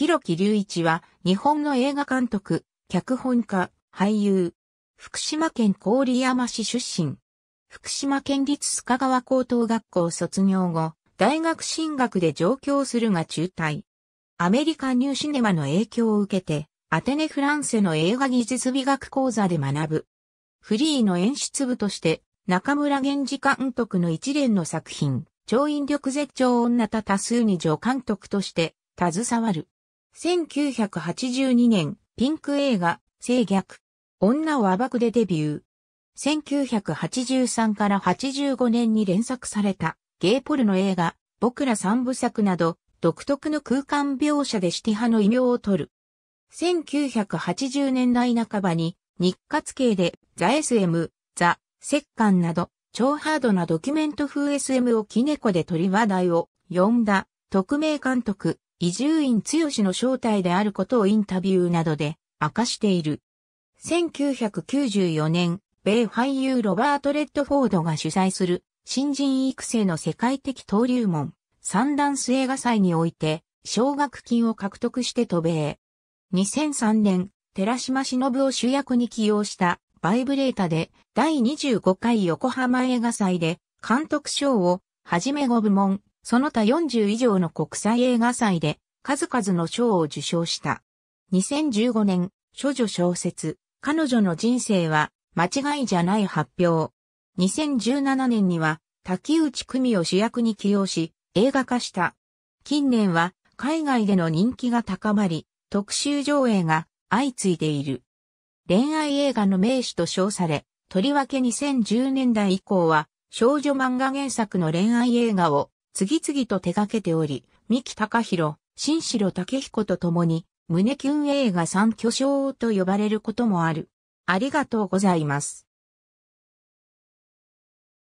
広木隆一は日本の映画監督、脚本家、俳優。福島県郡山市出身。福島県立須賀川高等学校卒業後、大学進学で上京するが中退。アメリカニューシネマの影響を受けて、アテネフランセの映画技術美学講座で学ぶ。フリーの演出部として、中村源次監督の一連の作品、超引力絶頂女多多数に助監督として、携わる。1982年、ピンク映画、静逆。女を暴くでデビュー。1983から85年に連作された、ゲイポルの映画、僕ら三部作など、独特の空間描写でシティ派の異名を取る。1980年代半ばに、日活系で、ザ SM、ザ、石棺など、超ハードなドキュメント風 SM をキネコで取り話題を呼んだ、特命監督、伊集院剛の正体であることをインタビューなどで明かしている。1994年、米俳優ロバート・レッドフォードが主催する新人育成の世界的登竜門、サンダンス映画祭において、奨学金を獲得して渡米。2003年、寺島忍を主役に起用したバイブレータで第25回横浜映画祭で監督賞をはじめ5部門その他40以上の国際映画祭で数々の賞を受賞した。2015年、処女小説、彼女の人生は間違いじゃない発表。2017年には滝内久美を主役に起用し映画化した。近年は海外での人気が高まり、特集上映が相次いでいる。恋愛映画の名手と称され、とりわけ2010年代以降は少女漫画原作の恋愛映画を次々と手掛けており、三木隆弘、新城武彦と共に、胸キュン映画三巨匠と呼ばれることもある。ありがとうございます。